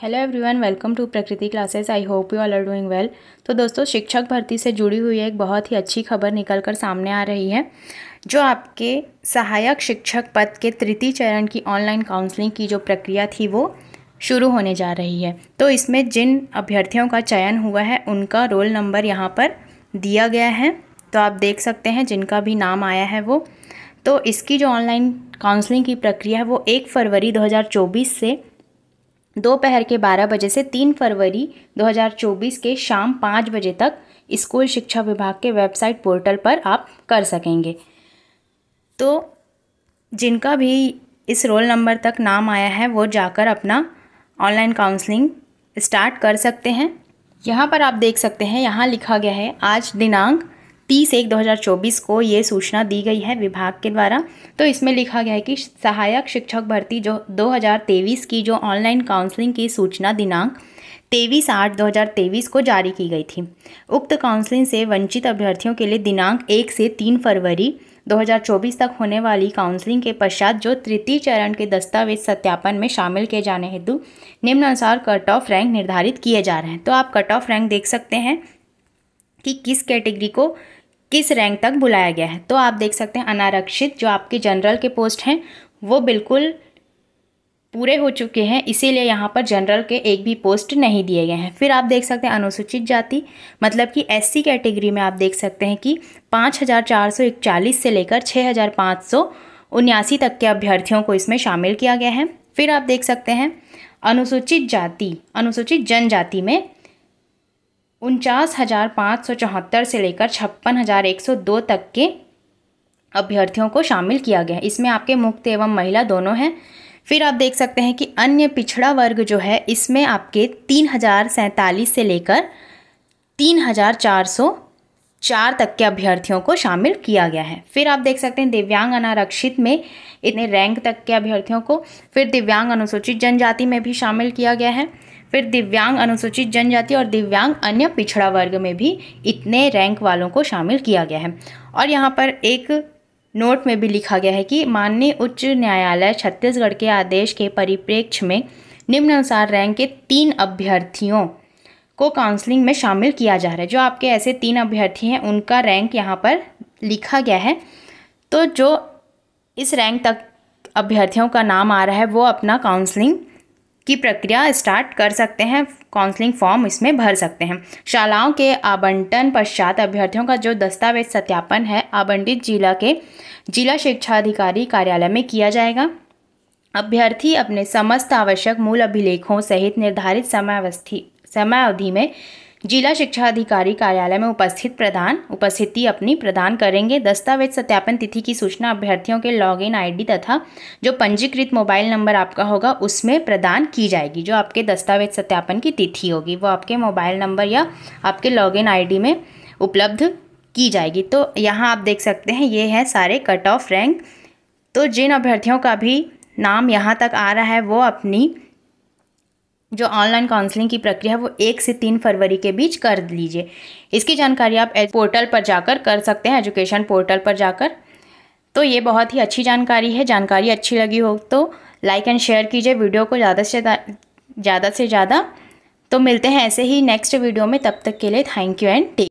hello everyone welcome to Prakriti classes I hope you all are doing well तो दोस्तों शिक्षक भर्ती से जुड़ी हुई एक बहुत ही अच्छी खबर निकलकर सामने आ रही है जो आपके सहायक शिक्षक पद के तृतीय चरण की ऑनलाइन काउंसलिंग की जो प्रक्रिया थी वो शुरू होने जा रही है तो इसमें जिन अभ्यर्थियों का चयन हुआ है उनका रोल नंबर यहाँ पर दिया गया है तो आप देख सकते हैं जिनका भी नाम आया है वो तो इसकी जो ऑनलाइन काउंसलिंग की प्रक्रिया है वो एक फरवरी 2024 से दोपहर के 12 बजे से 3 फरवरी 2024 के शाम 5 बजे तक स्कूल शिक्षा विभाग के वेबसाइट पोर्टल पर आप कर सकेंगे तो जिनका भी इस रोल नंबर तक नाम आया है वो जाकर अपना ऑनलाइन काउंसलिंग स्टार्ट कर सकते हैं यहाँ पर आप देख सकते हैं यहाँ लिखा गया है आज दिनांक तीस एक चौबीस को ये सूचना दी गई है विभाग के द्वारा तो इसमें लिखा गया है कि सहायक शिक्षक भर्ती जो 2023 की जो ऑनलाइन काउंसलिंग की सूचना दिनांक तेईस आठ 2023 को जारी की गई थी उक्त काउंसलिंग से वंचित अभ्यर्थियों के लिए दिनांक एक से तीन फरवरी 2024 तक होने वाली काउंसलिंग के पश्चात जो तृतीय चरण के दस्तावेज सत्यापन में शामिल किए जाने हेतु निम्नानुसार कट ऑफ रैंक निर्धारित किए जा रहे हैं तो आप कट ऑफ रैंक देख सकते हैं कि किस कैटेगरी को किस रैंक तक बुलाया गया है तो आप देख सकते हैं अनारक्षित जो आपके जनरल के पोस्ट हैं वो बिल्कुल पूरे हो चुके हैं इसीलिए यहाँ पर जनरल के एक भी पोस्ट नहीं दिए गए हैं फिर आप देख सकते हैं अनुसूचित जाति मतलब कि एससी कैटेगरी में आप देख सकते हैं कि पाँच हज़ार चार सौ इकचालीस से लेकर छः हज़ार पाँच सौ उन्यासी तक के अभ्यर्थियों को इसमें शामिल किया गया है फिर आप देख सकते हैं अनुसूचित जाति अनुसूचित जनजाति में उनचास हज़ार पाँच सौ चौहत्तर से लेकर छप्पन हज़ार एक सौ दो तक के अभ्यर्थियों को शामिल किया गया है इसमें आपके मुक्त एवं महिला दोनों हैं फिर आप देख सकते हैं कि अन्य पिछड़ा वर्ग जो है इसमें आपके तीन हज़ार सैंतालीस से लेकर तीन हज़ार चार सौ चार तक के अभ्यर्थियों को शामिल किया गया है फिर आप देख सकते हैं दिव्यांग अनारक्षित में इतने रैंक तक के अभ्यर्थियों को फिर दिव्यांग अनुसूचित जनजाति में भी शामिल किया गया है फिर दिव्यांग अनुसूचित जनजाति और दिव्यांग अन्य पिछड़ा वर्ग में भी इतने रैंक वालों को शामिल किया गया है और यहाँ पर एक नोट में भी लिखा गया है कि माननीय उच्च न्यायालय छत्तीसगढ़ के आदेश के परिप्रेक्ष्य में निम्नानुसार रैंक के तीन अभ्यर्थियों को काउंसलिंग में शामिल किया जा रहा है जो आपके ऐसे तीन अभ्यर्थी हैं उनका रैंक यहाँ पर लिखा गया है तो जो इस रैंक तक अभ्यर्थियों का नाम आ रहा है वो अपना काउंसलिंग की प्रक्रिया स्टार्ट कर सकते हैं काउंसलिंग फॉर्म इसमें भर सकते हैं शालाओं के आवंटन पश्चात अभ्यर्थियों का जो दस्तावेज सत्यापन है आवंटित जिला के जिला शिक्षा अधिकारी कार्यालय में किया जाएगा अभ्यर्थी अपने समस्त आवश्यक मूल अभिलेखों सहित निर्धारित समयावस्थी समयावधि में जिला शिक्षा अधिकारी कार्यालय में उपस्थित प्रधान उपस्थिति अपनी प्रदान करेंगे दस्तावेज सत्यापन तिथि की सूचना अभ्यर्थियों के लॉगिन आईडी तथा जो पंजीकृत मोबाइल नंबर आपका होगा उसमें प्रदान की जाएगी जो आपके दस्तावेज सत्यापन की तिथि होगी वो आपके मोबाइल नंबर या आपके लॉग इन में उपलब्ध की जाएगी तो यहाँ आप देख सकते हैं ये है सारे कट ऑफ रैंक तो जिन अभ्यर्थियों का भी नाम यहाँ तक आ रहा है वो अपनी जो ऑनलाइन काउंसलिंग की प्रक्रिया है वो एक से तीन फरवरी के बीच कर लीजिए इसकी जानकारी आप पोर्टल पर जाकर कर सकते हैं एजुकेशन पोर्टल पर जाकर तो ये बहुत ही अच्छी जानकारी है जानकारी अच्छी लगी हो तो लाइक एंड शेयर कीजिए वीडियो को ज़्यादा से ज़्यादा से ज़्यादा तो मिलते हैं ऐसे ही नेक्स्ट वीडियो में तब तक के लिए थैंक यू एंड टेक